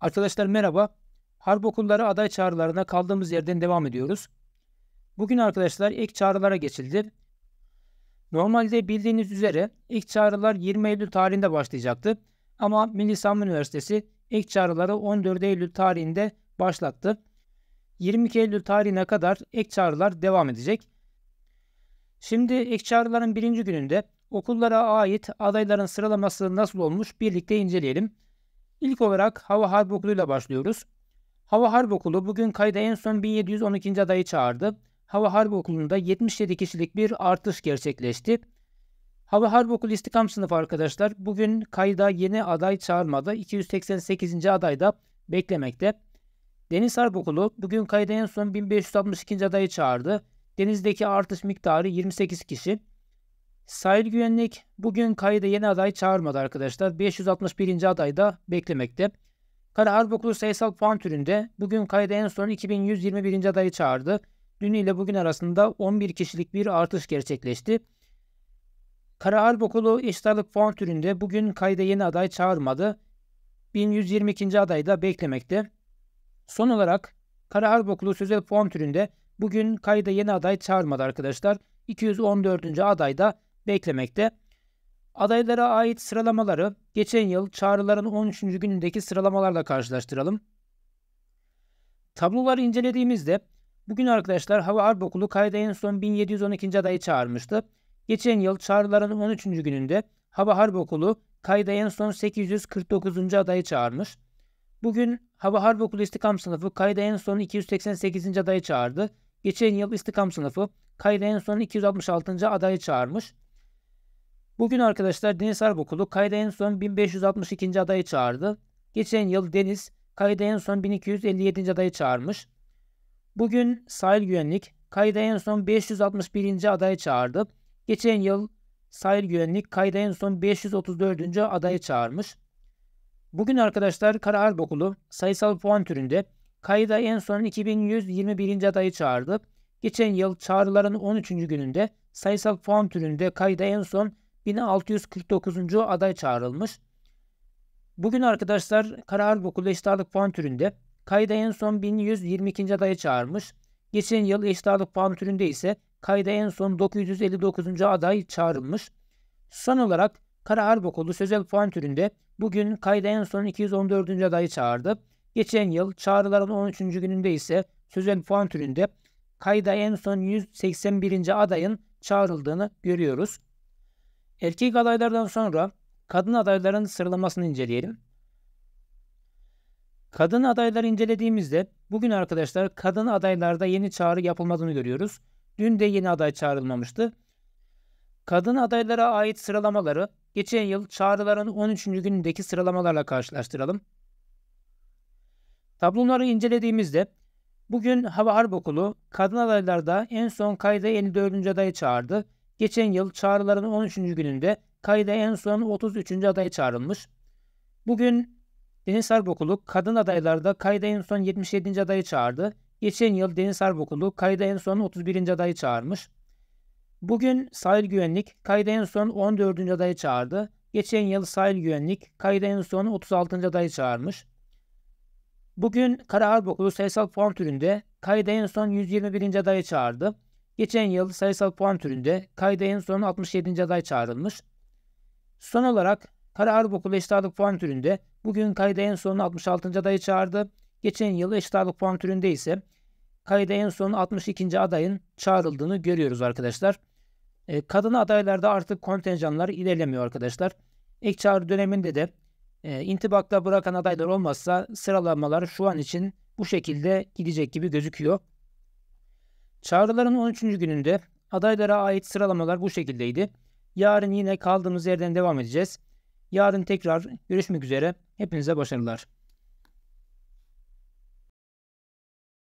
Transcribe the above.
Arkadaşlar merhaba. Harp okulları aday çağrılarına kaldığımız yerden devam ediyoruz. Bugün arkadaşlar ek çağrılara geçildi. Normalde bildiğiniz üzere ek çağrılar 20 Eylül tarihinde başlayacaktı. Ama Milli Savunma Üniversitesi ek çağrıları 14 Eylül tarihinde başlattı. 22 Eylül tarihine kadar ek çağrılar devam edecek. Şimdi ek çağrıların birinci gününde okullara ait adayların sıralaması nasıl olmuş birlikte inceleyelim. İlk olarak Hava Harp Okulu'yla başlıyoruz. Hava Harp Okulu bugün kayda en son 1712. adayı çağırdı. Hava Harp Okulu'nda 77 kişilik bir artış gerçekleşti. Hava Harp Okulu İstikam Sınıfı arkadaşlar bugün kayda yeni aday çağırmadı. 288. aday da beklemekte. Deniz Harp Okulu bugün kayda en son 1562. adayı çağırdı. Denizdeki artış miktarı 28 kişi. Sahil Güvenlik bugün kayda yeni aday çağırmadı arkadaşlar. 561. aday da beklemekte. Kara Arboklu sayısal puan türünde bugün kayda en son 2121. adayı çağırdı. Dün ile bugün arasında 11 kişilik bir artış gerçekleşti. Kara Arboklu eşitarlık puan türünde bugün kayda yeni aday çağırmadı. 1122. aday da beklemekte. Son olarak Kara Arboklu sözel puan türünde bugün kayda yeni aday çağırmadı arkadaşlar. 214. aday da beklemekte. Adaylara ait sıralamaları geçen yıl çağrıların 13. günündeki sıralamalarla karşılaştıralım. Tabloları incelediğimizde bugün arkadaşlar Hava Harp Okulu kayda en son 1712. adayı çağırmıştı. Geçen yıl çağrıların 13. gününde Hava Harp Okulu kayda en son 849. adayı çağırmış. Bugün Hava Harp Okulu İstikam sınıfı kayda en son 288. adayı çağırdı. Geçen yıl İstikam sınıfı kayda en son 266. adayı çağırmış. Bugün arkadaşlar Deniz Harp Okulu kayda en son 1562. adayı çağırdı. Geçen yıl Deniz kayda en son 1257. adayı çağırmış. Bugün Sahil Güvenlik kayda en son 561. adayı çağırdı. Geçen yıl Sahil Güvenlik kayda en son 534. adayı çağırmış. Bugün arkadaşlar Kara Harp Okulu sayısal puan türünde kayda en son 2121. adayı çağırdı. Geçen yıl çağrıların 13. gününde sayısal puan türünde kayda en son 1649. aday çağrılmış. Bugün arkadaşlar Kara Harp Okulu Puan Türü'nde kayda en son 1122. adayı çağırmış. Geçen yıl Eşit Puan Türü'nde ise kayda en son 959. aday çağrılmış. Son olarak Kara Harp Okulu Sözel Puan Türü'nde bugün kayda en son 214. adayı çağırdı. Geçen yıl çağrıların 13. gününde ise Sözel Puan Türü'nde kayda en son 181. adayın çağrıldığını görüyoruz. Erkek adaylardan sonra kadın adayların sıralamasını inceleyelim. Kadın adayları incelediğimizde bugün arkadaşlar kadın adaylarda yeni çağrı yapılmadığını görüyoruz. Dün de yeni aday çağrılmamıştı. Kadın adaylara ait sıralamaları geçen yıl çağrıların 13. günündeki sıralamalarla karşılaştıralım. Tabloları incelediğimizde bugün Hava Harp Okulu kadın adaylarda en son kayda 54. adayı çağırdı. Geçen yıl çağrılarının 13. gününde kayda en son 33. aday çağrılmış. Bugün Deniz Harbokulu kadın adaylarda kayda en son 77. adayı çağırdı. Geçen yıl Deniz Harbokulu kayda en son 31. adayı çağırmış. Bugün Sahil Güvenlik kayda en son 14. adayı çağırdı. Geçen yıl Sahil Güvenlik kayda en son 36. adayı çağırmış. Bugün Kara Harbokulu sayısal puan türünde kayda en son 121. adayı çağırdı. Geçen yıl sayısal puan türünde kayda en son 67. aday çağrılmış. Son olarak Kara Arbokul eşit puan türünde bugün kayda en son 66. adayı çağırdı. Geçen yıl eşit puan türünde ise kayda en son 62. adayın çağrıldığını görüyoruz arkadaşlar. E, kadın adaylarda artık kontenjanlar ilerlemiyor arkadaşlar. Ek çağrı döneminde de e, intibakta bırakan adaylar olmazsa sıralamalar şu an için bu şekilde gidecek gibi gözüküyor. Çağrıların 13. gününde adaylara ait sıralamalar bu şekildeydi. Yarın yine kaldığımız yerden devam edeceğiz. Yarın tekrar görüşmek üzere. Hepinize başarılar.